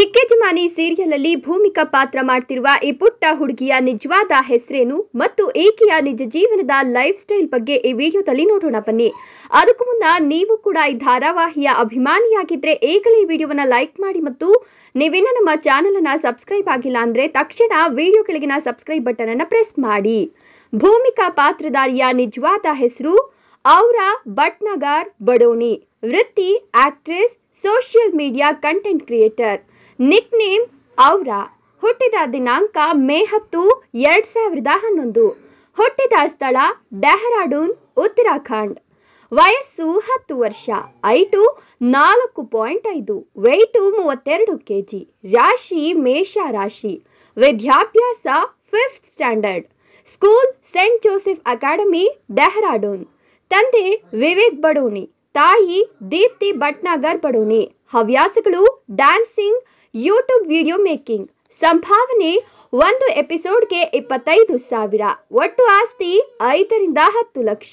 ಚಿಕ್ಕಜಮಾನಿ serial ಅಲ್ಲಿ ಭೂಮಿಕಾ ಪಾತ್ರ ಮಾಡ್ತಿರುವ ಈ ಪುಟ್ಟ ಹುಡುಗಿಯ ನಿಜವಾದ ಹೆಸರೇನು ಮತ್ತು ಈಕೆಯ ನಿಜ ಜೀವನದ ಲೈಫ್ ಸ್ಟೈಲ್ ಬಗ್ಗೆ ಈ ವಿಡಿಯೋದಲ್ಲಿ ನೋಡೋಣ ಬನ್ನಿ ಅದಕ್ಕೂ ಮುನ್ನ ನೀವು ಕೂಡ ಈ ಧಾರಾವಾಹಿಯ ಅಭಿಮಾನಿಯಾಗಿದ್ದರೆ ಈಗಲೇ ಈ ವಿಡಿಯೋವನ್ನು ಲೈಕ್ ಮಾಡಿ ಮತ್ತು ನೀವೇನು ನಮ್ಮ ಚಾನೆಲ್ ಅನ್ನ ಸಬ್ಸ್ಕ್ರೈಬ್ ಆಗಿಲ್ಲ ಅಂದ್ರೆ ತಕ್ಷಣ ವಿಡಿಯೋ ಕೆಳಗಿನ ಸಬ್ಸ್ಕ್ರೈಬ್ ಬಟನ್ ಅನ್ನು ಪ್ರೆಸ್ ಮಾಡಿ ಭೂಮಿಕಾ ಪಾತ್ರಧಾರಿಯ ನಿಜವಾದ ಹೆಸರು ಔರಾ ಭಟ್ನಗರ್ ಬಡೋನಿ ವೃತ್ತಿ actress social media content creator nickname Aura ಹುಟ್ಟಿದ ದಿನಾಂಕ ಮೇ ಹತ್ತು ಎರಡು ಸಾವಿರದ ಹನ್ನೊಂದು ಹುಟ್ಟಿದ ಸ್ಥಳ ಡೆಹ್ರಾಡೂನ್ ಉತ್ತರಾಖಂಡ್ ವಯಸ್ಸು ಹತ್ತು ವರ್ಷ ಐಟು ನಾಲ್ಕು ಪಾಯಿಂಟ್ ಐದು ವೆಯ್ಟು ಮೂವತ್ತೆರಡು ಕೆ ಜಿ ರಾಶಿ ಮೇಷ ರಾಶಿ ವಿದ್ಯಾಭ್ಯಾಸ fifth standard school Saint Joseph Academy Dehradun ತಂದೆ ವಿವೇಕ್ ಬಡೋನಿ ತಾಯಿ ದೀಪ್ತಿ ಭಟ್ನಾಗರ್ ಬಡೋನಿ ಹವ್ಯಾಸಗಳು ಡ್ಯಾನ್ಸಿಂಗ್ ಯೂಟ್ಯೂಬ್ ವಿಡಿಯೋ ಮೇಕಿಂಗ್ ಸಂಭಾವನೆ ಒಂದು ಎಪಿಸೋಡ್ಗೆ ಇಪ್ಪತ್ತೈದು ಸಾವಿರ ಒಟ್ಟು ಆಸ್ತಿ ಐದರಿಂದ ಹತ್ತು ಲಕ್ಷ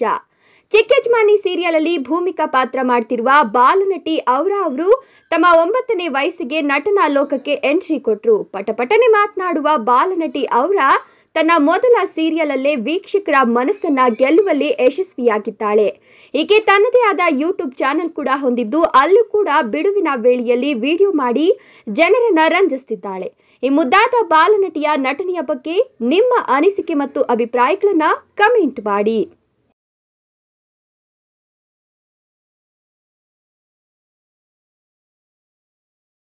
ಚಿಕ್ಕಯಜಮಾನಿ ಸೀರಿಯಲ್ ಅಲ್ಲಿ ಭೂಮಿಕಾ ಪಾತ್ರ ಮಾಡ್ತಿರುವ ಬಾಲನಟಿ ಅವರ ಅವರು ತಮ್ಮ ಒಂಬತ್ತನೇ ವಯಸ್ಸಿಗೆ ನಟನಾ ಲೋಕಕ್ಕೆ ಎಂಟ್ರಿ ಕೊಟ್ಟರು ಪಟಪಟನೆ ಮಾತನಾಡುವ ಬಾಲನಟಿ ಅವರ ತನ್ನ ಮೊದಲ ಸೀರಿಯಲ್ ಅಲ್ಲೇ ವೀಕ್ಷಕರ ಮನಸ್ಸನ್ನ ಗೆಲ್ಲುವಲ್ಲಿ ಯಶಸ್ವಿಯಾಗಿದ್ದಾಳೆ ಈಕೆ ತನ್ನದೇ ಆದ ಯೂಟ್ಯೂಬ್ ಚಾನೆಲ್ ಕೂಡ ಹೊಂದಿದ್ದು ಅಲ್ಲೂ ಕೂಡ ಬಿಡುವಿನ ವೇಳೆಯಲ್ಲಿ ವಿಡಿಯೋ ಮಾಡಿ ಜನರನ್ನ ರಂಜಿಸ್ತಿದ್ದಾಳೆ ಈ ಮುದ್ದಾದ ಬಾಲನಟಿಯ ನಟನೆಯ ಬಗ್ಗೆ ನಿಮ್ಮ ಅನಿಸಿಕೆ ಮತ್ತು ಅಭಿಪ್ರಾಯಗಳನ್ನ ಕಮೆಂಟ್ ಮಾಡಿ